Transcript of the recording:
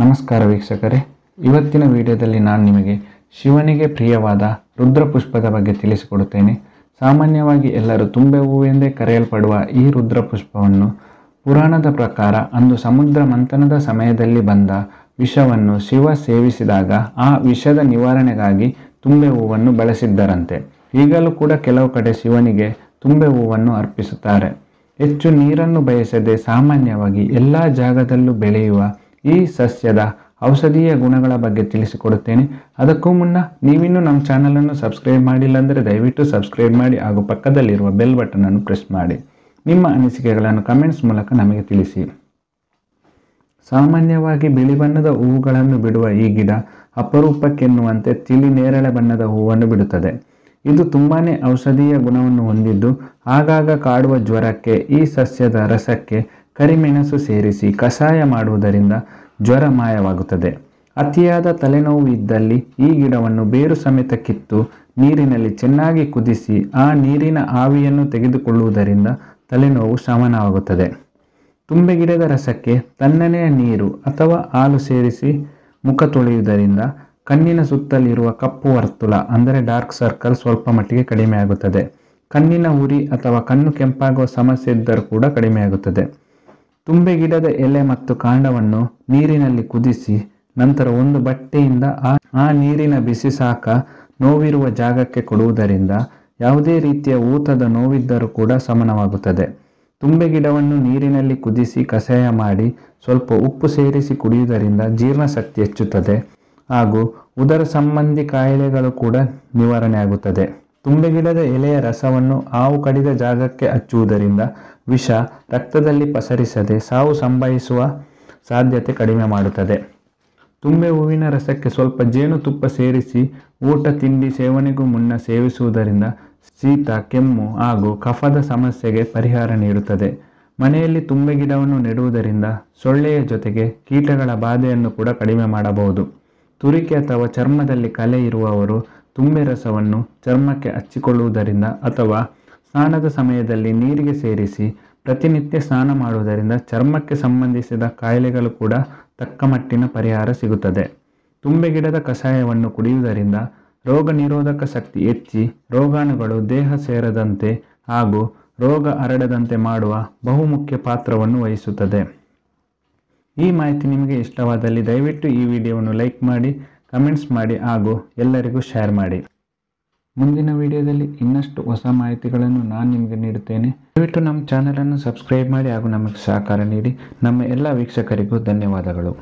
ನಮಸ್ಕಾರ ವೀಕ್ಷಕರೇ ಇವತ್ತಿನ ವಿಡಿಯೋದಲ್ಲಿ ನಾನು ನಿಮಗೆ ಶಿವನಿಗೆ ಪ್ರಿಯವಾದ ರುದ್ರಪುಷ್ಪದ ಬಗ್ಗೆ ತಿಳಿಸಿಕೊಡುತ್ತೇನೆ ಸಾಮಾನ್ಯವಾಗಿ ಎಲ್ಲರೂ ತುಂಬೆ ಹೂವೆಂದೇ ಕರೆಯಲ್ಪಡುವ ಈ ರುದ್ರಪುಷ್ಪವನ್ನು ಪುರಾಣದ ಪ್ರಕಾರ ಅಂದು ಸಮುದ್ರ ಮಂಥನದ ಸಮಯದಲ್ಲಿ ಬಂದ ವಿಷವನ್ನು ಶಿವ ಸೇವಿಸಿದಾಗ ಆ ವಿಷದ ನಿವಾರಣೆಗಾಗಿ ತುಂಬೆ ಹೂವನ್ನು ಬಳಸಿದ್ದರಂತೆ ಈಗಲೂ ಕೂಡ ಕೆಲವು ಕಡೆ ಶಿವನಿಗೆ ತುಂಬೆ ಹೂವನ್ನು ಅರ್ಪಿಸುತ್ತಾರೆ ಹೆಚ್ಚು ನೀರನ್ನು ಬಯಸದೆ ಸಾಮಾನ್ಯವಾಗಿ ಎಲ್ಲ ಜಾಗದಲ್ಲೂ ಬೆಳೆಯುವ ಈ ಸಸ್ಯದ ಔಷಧೀಯ ಗುಣಗಳ ಬಗ್ಗೆ ತಿಳಿಸಿಕೊಡುತ್ತೇನೆ ಅದಕ್ಕೂ ಮುನ್ನ ನೀವಿನ್ನೂ ನಮ್ಮ ಚಾನಲನ್ನು ಸಬ್ಸ್ಕ್ರೈಬ್ ಮಾಡಿಲ್ಲ ಅಂದರೆ ದಯವಿಟ್ಟು ಸಬ್ಸ್ಕ್ರೈಬ್ ಮಾಡಿ ಹಾಗೂ ಪಕ್ಕದಲ್ಲಿರುವ ಬೆಲ್ ಅನ್ನು ಪ್ರೆಸ್ ಮಾಡಿ ನಿಮ್ಮ ಅನಿಸಿಕೆಗಳನ್ನು ಕಮೆಂಟ್ಸ್ ಮೂಲಕ ನಮಗೆ ತಿಳಿಸಿ ಸಾಮಾನ್ಯವಾಗಿ ಬಿಳಿ ಬಣ್ಣದ ಹೂವುಗಳನ್ನು ಬಿಡುವ ಈ ಗಿಡ ಅಪರೂಪಕ್ಕೆನ್ನುವಂತೆ ತಿಳಿ ನೇರಳೆ ಬಣ್ಣದ ಹೂವನ್ನು ಬಿಡುತ್ತದೆ ಇದು ತುಂಬಾ ಔಷಧೀಯ ಗುಣವನ್ನು ಹೊಂದಿದ್ದು ಆಗಾಗ ಕಾಡುವ ಜ್ವರಕ್ಕೆ ಈ ಸಸ್ಯದ ರಸಕ್ಕೆ ಕರಿಮೆಣಸು ಸೇರಿಸಿ ಕಷಾಯ ಮಾಡುವುದರಿಂದ ಜ್ವರ ಮಾಯವಾಗುತ್ತದೆ ಅತಿಯಾದ ತಲೆನೋವು ಇದ್ದಲ್ಲಿ ಈ ಗಿಡವನ್ನು ಬೇರು ಸಮೇತ ಕಿತ್ತು ನೀರಿನಲ್ಲಿ ಚೆನ್ನಾಗಿ ಕುದಿಸಿ ಆ ನೀರಿನ ಆವಿಯನ್ನು ತೆಗೆದುಕೊಳ್ಳುವುದರಿಂದ ತಲೆನೋವು ಶಮನವಾಗುತ್ತದೆ ತುಂಬೆ ಗಿಡದ ರಸಕ್ಕೆ ತನ್ನನೆಯ ನೀರು ಅಥವಾ ಹಾಲು ಸೇರಿಸಿ ಮುಖ ತೊಳೆಯುವುದರಿಂದ ಕಣ್ಣಿನ ಸುತ್ತಲಿರುವ ಕಪ್ಪು ವರ್ತುಲ ಅಂದರೆ ಡಾರ್ಕ್ ಸರ್ಕಲ್ ಸ್ವಲ್ಪ ಮಟ್ಟಿಗೆ ಕಡಿಮೆಯಾಗುತ್ತದೆ ಕಣ್ಣಿನ ಉರಿ ಅಥವಾ ಕಣ್ಣು ಕೆಂಪಾಗುವ ಸಮಸ್ಯೆ ಇದ್ದರೂ ಕೂಡ ಕಡಿಮೆಯಾಗುತ್ತದೆ ತುಂಬೆ ಗಿಡದ ಎಲೆ ಮತ್ತು ಕಾಂಡವನ್ನು ನೀರಿನಲ್ಲಿ ಕುದಿಸಿ ನಂತರ ಒಂದು ಬಟ್ಟೆಯಿಂದ ಆ ನೀರಿನ ಬಿಸಿ ಸಾಕ ನೋವಿರುವ ಜಾಗಕ್ಕೆ ಕೊಡುವುದರಿಂದ ಯಾವುದೇ ರೀತಿಯ ಊತದ ನೋವಿದ್ದರೂ ಕೂಡ ಸಮನವಾಗುತ್ತದೆ ತುಂಬೆ ಗಿಡವನ್ನು ನೀರಿನಲ್ಲಿ ಕುದಿಸಿ ಕಷಾಯ ಮಾಡಿ ಸ್ವಲ್ಪ ಉಪ್ಪು ಸೇರಿಸಿ ಕುಡಿಯುವುದರಿಂದ ಜೀರ್ಣಶಕ್ತಿ ಹೆಚ್ಚುತ್ತದೆ ಹಾಗೂ ಉದರ ಸಂಬಂಧಿ ಕಾಯಿಲೆಗಳು ಕೂಡ ನಿವಾರಣೆಯಾಗುತ್ತದೆ ತುಂಬೆ ಗಿಡದ ಎಲೆಯ ರಸವನ್ನು ಹಾವು ಕಡಿದ ಜಾಗಕ್ಕೆ ಹಚ್ಚುವುದರಿಂದ ವಿಷ ರಕ್ತದಲ್ಲಿ ಪಸರಿಸದೆ ಸಾವು ಸಂಭವಿಸುವ ಸಾಧ್ಯತೆ ಕಡಿಮೆ ಮಾಡುತ್ತದೆ ತುಂಬೆ ಹೂವಿನ ರಸಕ್ಕೆ ಸ್ವಲ್ಪ ಜೇನುತುಪ್ಪ ಸೇರಿಸಿ ಊಟ ತಿಂಡಿ ಸೇವನೆಗೂ ಮುನ್ನ ಸೇವಿಸುವುದರಿಂದ ಶೀತ ಕೆಮ್ಮು ಹಾಗೂ ಕಫದ ಸಮಸ್ಯೆಗೆ ಪರಿಹಾರ ನೀಡುತ್ತದೆ ಮನೆಯಲ್ಲಿ ತುಂಬೆ ಗಿಡವನ್ನು ನೆಡುವುದರಿಂದ ಸೊಳ್ಳೆಯ ಜೊತೆಗೆ ಕೀಟಗಳ ಬಾಧೆಯನ್ನು ಕೂಡ ಕಡಿಮೆ ಮಾಡಬಹುದು ತುರಿಕೆ ಅಥವಾ ಚರ್ಮದಲ್ಲಿ ಕಲೆ ಇರುವವರು ತುಂಬೆ ರಸವನ್ನು ಚರ್ಮಕ್ಕೆ ಹಚ್ಚಿಕೊಳ್ಳುವುದರಿಂದ ಅಥವಾ ಸ್ನಾನದ ಸಮಯದಲ್ಲಿ ನೀರಿಗೆ ಸೇರಿಸಿ ಪ್ರತಿನಿತ್ಯ ಸ್ನಾನ ಮಾಡುವುದರಿಂದ ಚರ್ಮಕ್ಕೆ ಸಂಬಂಧಿಸಿದ ಕಾಯಿಲೆಗಳು ಕೂಡ ತಕ್ಕಮಟ್ಟಿನ ಪರಿಹಾರ ಸಿಗುತ್ತದೆ ತುಂಬೆ ಗಿಡದ ಕಷಾಯವನ್ನು ಕುಡಿಯುವುದರಿಂದ ರೋಗ ನಿರೋಧಕ ಶಕ್ತಿ ಹೆಚ್ಚಿ ರೋಗಾಣುಗಳು ದೇಹ ಸೇರದಂತೆ ಹಾಗೂ ರೋಗ ಹರಡದಂತೆ ಮಾಡುವ ಬಹುಮುಖ್ಯ ಪಾತ್ರವನ್ನು ವಹಿಸುತ್ತದೆ ಈ ಮಾಹಿತಿ ನಿಮಗೆ ಇಷ್ಟವಾದಲ್ಲಿ ದಯವಿಟ್ಟು ಈ ವಿಡಿಯೋವನ್ನು ಲೈಕ್ ಮಾಡಿ ಕಮೆಂಟ್ಸ್ ಮಾಡಿ ಹಾಗೂ ಎಲ್ಲರಿಗೂ ಶೇರ್ ಮಾಡಿ ಮುಂದಿನ ವಿಡಿಯೋದಲ್ಲಿ ಇನ್ನಷ್ಟು ಹೊಸ ಮಾಹಿತಿಗಳನ್ನು ನಾನು ನಿಮಗೆ ನೀಡುತ್ತೇನೆ ದಯವಿಟ್ಟು ನಮ್ಮ ಚಾನಲನ್ನು ಸಬ್ಸ್ಕ್ರೈಬ್ ಮಾಡಿ ಹಾಗೂ ನಮಗೆ ಸಹಕಾರ ನೀಡಿ ನಮ್ಮ ಎಲ್ಲ ವೀಕ್ಷಕರಿಗೂ ಧನ್ಯವಾದಗಳು